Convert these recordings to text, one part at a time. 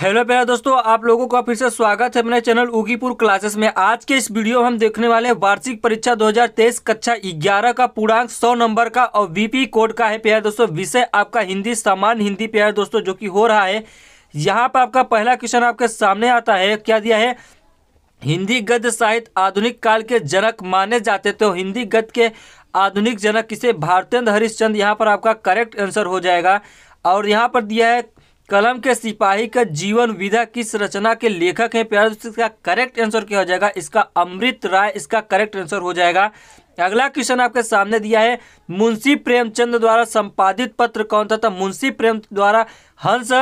hello प्यारे दोस्तों आप लोगों का फिर से स्वागत है अपने चैनल उगीपुर क्लासेस में आज के इस वीडियो में हम देखने वाले वार्षिक परीक्षा 2023 कक्षा 11 का पूर्णांक 100 नंबर का और वीपी कोड का है प्यारे दोस्तों विषय आपका हिंदी सामान्य हिंदी प्यारे दोस्तों जो कि हो रहा है यहाँ पर आपका पहला क्वेश्चन आपके सामने आता है क्या दिया है हिंदी गद्य साहित्य आधुनिक काल के जनक माने जाते तो हिंदी गद्य के आधुनिक जनक किसे भारतेंद्र हरिश्चंद्र यहाँ पर आपका करेक्ट आंसर हो जाएगा और यहाँ पर दिया है कलम के सिपाही का जीवन विधा किस रचना के लेखक है प्यार इसका करेक्ट आंसर क्या हो जाएगा इसका अमृत राय इसका करेक्ट आंसर हो जाएगा अगला क्वेश्चन आपके सामने दिया है मुंशी प्रेमचंद द्वारा संपादित पत्र कौन था तो मुंशी प्रेम द्वारा हंस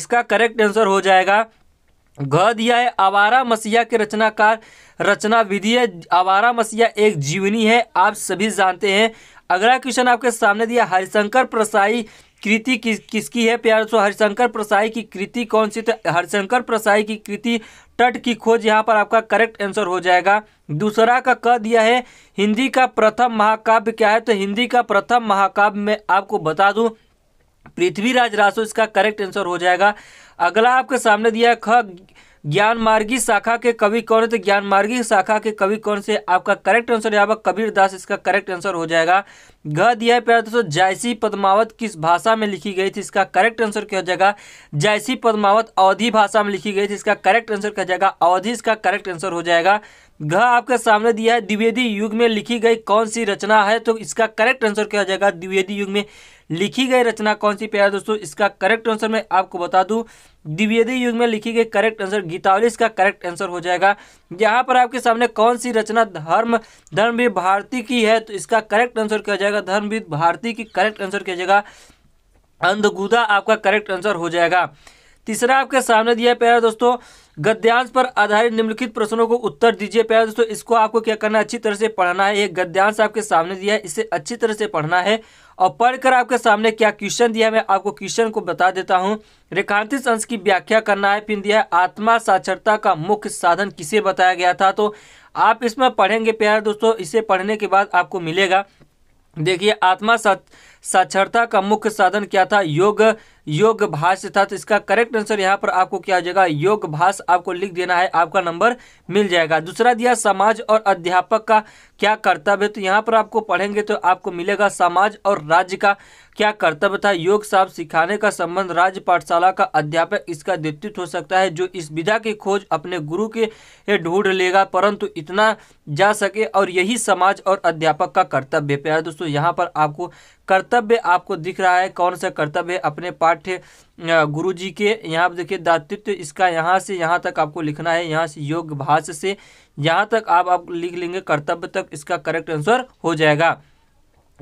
इसका करेक्ट आंसर हो जाएगा घ दिया है आवारा मसीहा के रचनाकार रचना विधि है आवारा मसीहा एक जीवनी है आप सभी जानते हैं अगला क्वेश्चन आपके सामने दिया हरिशंकर प्रसाई कृति किस किसकी है प्यार सो हरिशंकर प्रसाई की कृति कौन सी तो हरिशंकर प्रसाई की कृति तट की खोज यहाँ पर आपका करेक्ट आंसर हो जाएगा दूसरा का कह दिया है हिंदी का प्रथम महाकाव्य क्या है तो हिंदी का प्रथम महाकाव्य में आपको बता दूँ पृथ्वीराज रासो इसका करेक्ट आंसर हो जाएगा अगला आपके सामने दिया है ख ज्ञान मार्गी शाखा के कवि कौन है तो ज्ञान मार्गी शाखा के कवि कौन से आपका करेक्ट आंसर यहाँ पर कबीर दास इसका करेक्ट आंसर हो जाएगा ग दिया है प्यारा दोस्तों जैसी पद्मावत किस भाषा में लिखी गई थी इसका करेक्ट आंसर क्या हो जाएगा जैसी पद्मावत अवधि भाषा में लिखी गई थी इसका करेक्ट आंसर क्या जाएगा अवधि इसका करेक्ट आंसर हो जाएगा घ आपके सामने दिया है द्विवेदी युग में लिखी गई कौन सी रचना है तो इसका करेक्ट आंसर क्या हो जाएगा द्विवेदी युग में लिखी गई रचना कौन सी प्यारा दोस्तों इसका करेक्ट आंसर मैं आपको बता दूं द्विवेदी युग में लिखी गई करेक्ट आंसर गीतावली इसका करेक्ट आंसर हो जाएगा यहाँ पर आपके सामने कौन सी रचना धर्म धर्मवीर भारती की है तो इसका करेक्ट आंसर क्या जाएगा धर्मवीर भारती की करेक्ट आंसर क्या जाएगा अंधगुदा आपका करेक्ट आंसर हो जाएगा तीसरा आपके सामने दिया प्यारा दोस्तों गद्यांश पर आधारित निम्नलिखित प्रश्नों को उत्तर दीजिए प्यारे दोस्तों इसको आपको क्या करना है अच्छी तरह से पढ़ना है ये गद्यांश आपके सामने दिया है इसे अच्छी तरह से पढ़ना है और पढ़कर आपके सामने क्या क्वेश्चन दिया है मैं आपको क्वेश्चन को बता देता हूँ रेखांतित अंश की व्याख्या करना है फिर दिया है आत्मा साक्षरता का मुख्य साधन किसे बताया गया था तो आप इसमें पढ़ेंगे प्यारे दोस्तों इसे पढ़ने के बाद आपको मिलेगा देखिए आत्मा साक्षरता का मुख्य साधन क्या था योग योग भाष्य था तो इसका करेक्ट आंसर यहाँ पर आपको क्या हो जाएगा योग भाष आपको लिख देना है आपका नंबर मिल जाएगा दूसरा दिया समाज और अध्यापक का क्या कर्तव्य तो यहाँ पर आपको पढ़ेंगे तो आपको मिलेगा समाज और राज्य का क्या कर्तव्य था योग साहब सिखाने का संबंध राज्य पाठशाला का अध्यापक इसका द्वित्व हो सकता है जो इस विधा की खोज अपने गुरु के ढूंढ लेगा परंतु इतना जा सके और यही समाज और अध्यापक का कर्तव्य प्यारे दोस्तों यहाँ पर आपको कर्तव्य आपको दिख रहा है कौन सा कर्तव्य अपने पाठ्य गुरु जी के यहाँ देखिए दातित्व इसका यहाँ से यहाँ तक आपको लिखना है यहाँ से योग भाष से यहाँ तक आप आप लिख लेंगे कर्तव्य तक इसका करेक्ट आंसर हो जाएगा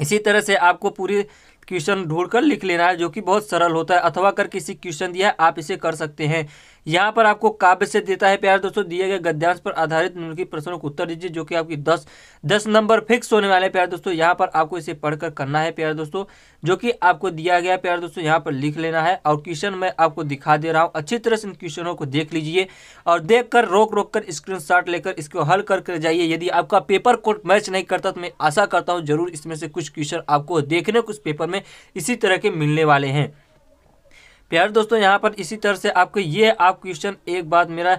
इसी तरह से आपको पूरी क्वेश्चन ढूंढ कर लिख लेना है जो कि बहुत सरल होता है अथवा कर किसी क्वेश्चन दिया है आप इसे कर सकते हैं यहाँ पर आपको काव्य से देता है प्यार दोस्तों दिए गए गद्यांश पर आधारित निम्नलिखित प्रश्नों को उत्तर दीजिए जो कि आपकी दस दस नंबर फिक्स होने वाले प्यार दोस्तों यहाँ पर आपको इसे पढ़कर करना है प्यार दोस्तों जो कि आपको दिया गया प्यार दोस्तों यहाँ पर लिख लेना है और क्वेश्चन मैं आपको दिखा दे रहा हूँ अच्छी तरह से इन क्वेश्चनों को देख लीजिए और देख कर रोक रोक कर स्क्रीन लेकर इसको हल कर कर जाइए यदि आपका पेपर कोड मैच नहीं करता तो मैं आशा करता हूँ जरूर इसमें से कुछ क्वेश्चन आपको देखने कुछ पेपर में इसी तरह के मिलने वाले हैं प्यार दोस्तों यहाँ पर इसी तरह से आपको ये आप क्वेश्चन एक बात मेरा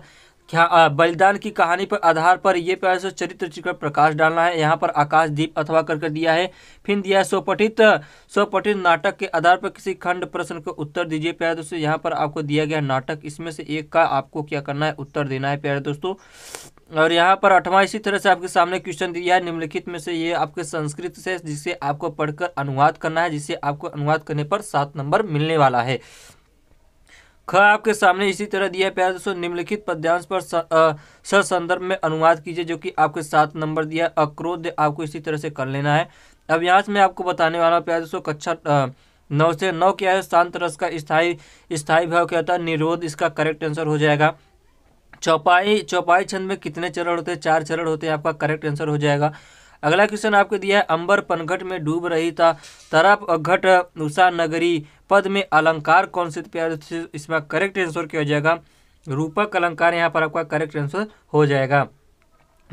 क्या बलिदान की कहानी पर आधार पर ये प्यार से चरित्र चित्र प्रकाश डालना है यहाँ पर आकाशदीप अथवा करके दिया है फिर दिया है स्वपठित स्वपठित नाटक के आधार पर किसी खंड प्रश्न को उत्तर दीजिए प्यारे दोस्तों यहाँ पर आपको दिया गया नाटक इसमें से एक का आपको क्या करना है उत्तर देना है प्यारे दोस्तों और यहाँ पर अठवा इसी तरह से आपके सामने क्वेश्चन दिया है निम्नलिखित में से ये आपके संस्कृत से जिसे आपको पढ़कर अनुवाद करना है जिसे आपको अनुवाद करने पर सात नंबर मिलने वाला है ख आपके सामने इसी तरह दिया प्यार दोस्तों निम्नलिखित पद्यांश पर संदर्भ में अनुवाद कीजिए जो कि आपके सात नंबर दिया अक्रोध आपको इसी तरह से कर लेना है अब यहाँ से मैं आपको बताने वाला प्यार दोस्तों कक्षा नौ से नौ क्या है शांत रस का स्थायी स्थायी भाव क्या होता है निरोध इसका करेक्ट आंसर हो जाएगा चौपाई चौपाई छंद में कितने चरण होते हैं चार चरण होते हैं आपका करेक्ट आंसर हो जाएगा अगला क्वेश्चन आपको दिया है अंबर पनघट में डूब रही था तरफ अघट उषा नगरी पद में अलंकार कौन से प्यार इसमें करेक्ट आंसर क्या हो जाएगा रूपक अलंकार यहाँ पर आपका करेक्ट आंसर हो जाएगा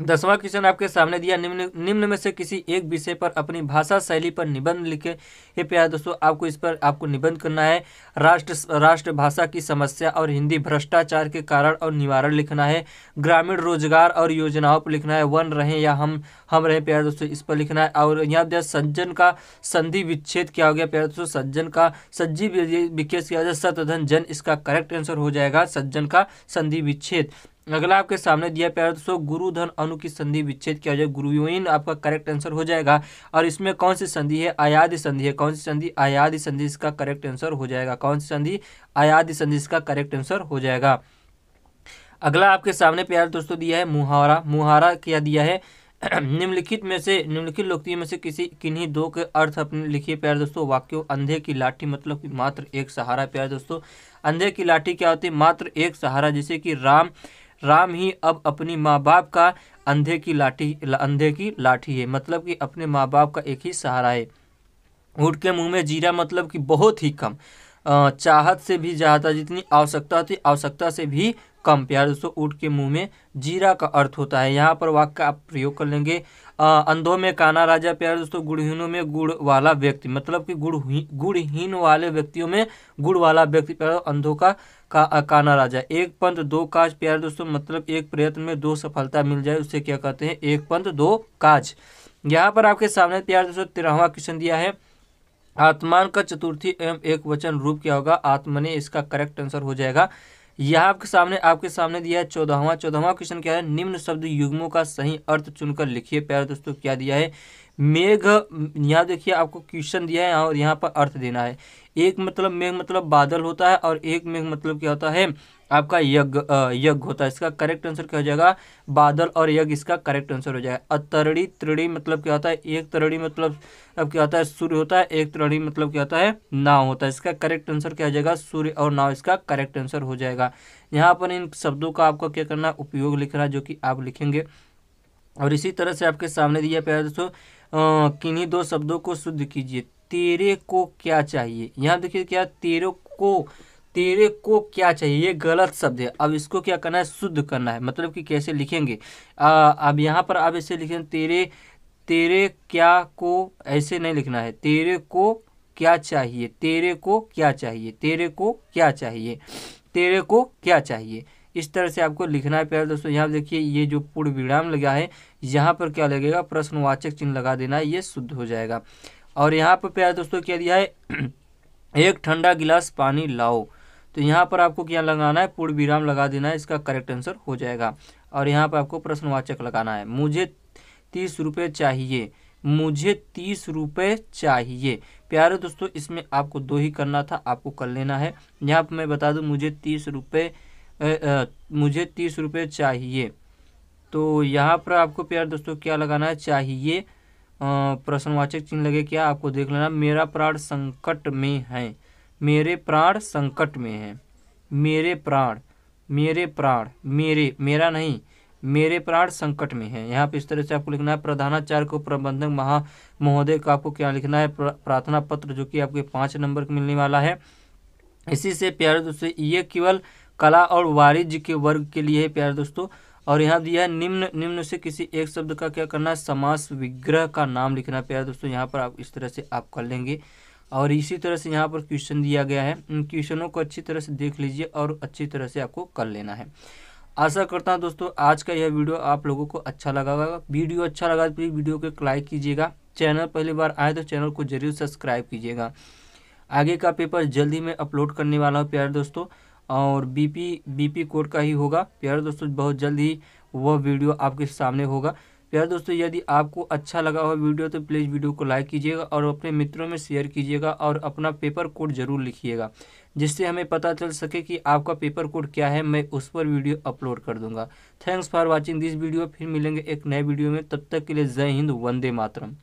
दसवां क्वेश्चन आपके सामने दिया निम्न निम्न में से किसी एक विषय पर अपनी भाषा शैली पर निबंध लिखे ये प्यार दोस्तों आपको इस पर आपको निबंध करना है राष्ट्र राष्ट्रभाषा की समस्या और हिंदी भ्रष्टाचार के कारण और निवारण लिखना है ग्रामीण रोजगार और योजनाओं पर लिखना है वन रहें या हम हम रहें प्यार दोस्तों इस पर लिखना है और यहाँ दिया सज्जन का संधि विच्छेद क्या हो गया प्यार दोस्तों सज्जन का सज्जी विच्छेद किया जाए सतधन जन इसका करेक्ट आंसर हो जाएगा सज्जन का संधि विच्छेद अगला आपके सामने दिया प्यार दोस्तों गुरु धन अनु की संधि विच्छेद क्या हो जाए गुरु गुरुइन आपका करेक्ट आंसर हो जाएगा और इसमें कौन सी संधि है आयादी संधि है कौन सी संधि आयादी संधि इसका करेक्ट आंसर हो जाएगा कौन सी संधि आयादी संधि इसका करेक्ट आंसर हो जाएगा अगला आपके सामने प्यार दोस्तों दिया है मुहारा मुहारा क्या दिया है निम्नलिखित में से निम्नलिखित लोकप्रिय में से किसी किन्हीं दो के अर्थ अपने लिखिए प्यार दोस्तों वाक्यों अंधे की लाठी मतलब मात्र एक सहारा प्यार दोस्तों अंधे की लाठी क्या होती है मात्र एक सहारा जिसे कि राम राम ही अब अपनी माँ बाप का अंधे की लाठी अंधे की लाठी है मतलब कि अपने माँ बाप का एक ही सहारा है ऊँट के मुंह में जीरा मतलब कि बहुत ही कम चाहत से भी ज़्यादा जितनी आवश्यकता थी आवश्यकता से भी कम प्यार दोस्तों ऊँट के मुंह में जीरा का अर्थ होता है यहाँ पर वाक्य आप प्रयोग कर लेंगे अंधों में काना राजा प्यारे दोस्तों गुड़हीनों में गुड़ वाला व्यक्ति मतलब कि गुड़ गुड़हीन वाले व्यक्तियों में गुड़ वाला व्यक्ति प्यारे अंधों का का काना राजा एक पंथ दो काज प्यारे दोस्तों मतलब एक प्रयत्न में दो सफलता मिल जाए उसे क्या कहते हैं एक पंथ दो काज यहाँ पर आपके सामने प्यारे दोस्तों तेरहवा क्वेश्चन दिया है आत्मान का चतुर्थी एवं एक वचन रूप क्या होगा आत्मने इसका करेक्ट आंसर हो जाएगा यह आपके सामने आपके सामने दिया है चौदहवा चौदहवा क्वेश्चन क्या है निम्न शब्द युग्मों का सही अर्थ चुनकर लिखिए प्यारे दोस्तों क्या दिया है मेघ यहाँ देखिए आपको क्वेश्चन दिया है यहाँ और यहाँ पर अर्थ देना है एक मतलब मेघ मतलब बादल होता है और एक मेघ मतलब क्या होता है आपका यज्ञ यज्ञ होता है इसका करेक्ट आंसर क्या हो जाएगा बादल और यज्ञ इसका करेक्ट आंसर हो जाएगा अतरड़ी त्रड़ी मतलब क्या होता है एक तरड़ी मतलब अब क्या होता है सूर्य होता है एक तरड़ी मतलब क्या होता है नाव होता है इसका करेक्ट आंसर क्या हो जाएगा सूर्य और नाव इसका करेक्ट आंसर हो जाएगा यहाँ पर इन शब्दों का आपको क्या करना उपयोग लिखना जो कि आप लिखेंगे और इसी तरह से आपके सामने दिया प्यार दोस्तों किन्हीं दो शब्दों को शुद्ध कीजिए तेरे को क्या चाहिए यहाँ देखिए क्या तेरे को तेरे को क्या चाहिए ये गलत शब्द है अब इसको क्या करना है शुद्ध करना है मतलब कि कैसे लिखेंगे आ, अब यहाँ पर आप ऐसे लिखें तेरे तेरे क्या को ऐसे नहीं लिखना है तेरे को क्या चाहिए तेरे को क्या चाहिए तेरे को क्या चाहिए तेरे को क्या चाहिए इस तरह से आपको लिखना है प्यारे दोस्तों यहाँ देखिए ये जो पूर्ण विराम लगा है यहाँ पर क्या लगेगा प्रश्नवाचक चिन्ह लगा देना ये शुद्ध हो जाएगा और यहाँ पर प्यार दोस्तों क्या दिया है एक ठंडा गिलास पानी लाओ तो यहाँ पर आपको क्या लगाना है पूर्ण विराम लगा देना है इसका करेक्ट आंसर हो जाएगा और यहाँ पर आपको प्रश्नवाचक लगाना है मुझे तीस रुपये चाहिए मुझे तीस रुपये चाहिए प्यारे दोस्तों इसमें आपको दो ही करना था आपको कर लेना है यहाँ पर मैं बता दूँ मुझे तीस रुपये मुझे तीस रुपये चाहिए तो यहाँ पर आपको प्यार दोस्तों क्या लगाना चाहिए प्रश्नवाचक चिन्ह लगे क्या आपको देख लेना मेरा प्राण संकट में है मेरे प्राण संकट में है मेरे प्राण मेरे प्राण मेरे मेरा नहीं मेरे प्राण संकट में है यहाँ पे इस तरह से आपको लिखना है प्रधानाचार्य को प्रबंधक महा महोदय का आपको क्या लिखना है प्रार्थना पत्र जो कि आपके पाँच नंबर के मिलने वाला है इसी से प्यारे दोस्तों ये केवल कला और वाणिज्य के वर्ग के लिए है प्यारे दोस्तों और यहाँ दिया है निम्न निम्न से किसी एक शब्द का क्या करना है समास विग्रह का नाम लिखना प्यारा दोस्तों यहाँ पर आप इस तरह से आप कर लेंगे और इसी तरह से यहाँ पर क्वेश्चन दिया गया है इन क्वेश्चनों को अच्छी तरह से देख लीजिए और अच्छी तरह से आपको कर लेना है आशा करता हूँ दोस्तों आज का यह वीडियो आप लोगों को अच्छा लगा होगा वीडियो अच्छा लगा तो प्लीज़ वीडियो को लाइक कीजिएगा चैनल पहली बार आए तो चैनल को जरूर सब्सक्राइब कीजिएगा आगे का पेपर जल्दी मैं अपलोड करने वाला हूँ प्यारे दोस्तों और बीपी बीपी कोड का ही होगा प्यारे दोस्तों बहुत जल्द ही वह वीडियो आपके सामने होगा प्यारे दोस्तों यदि आपको अच्छा लगा हो वीडियो तो प्लीज़ वीडियो को लाइक कीजिएगा और अपने मित्रों में शेयर कीजिएगा और अपना पेपर कोड जरूर लिखिएगा जिससे हमें पता चल सके कि आपका पेपर कोड क्या है मैं उस पर वीडियो अपलोड कर दूंगा thanks for watching this video फिर मिलेंगे एक नए वीडियो में तब तक के लिए जय हिंद वंदे मातरम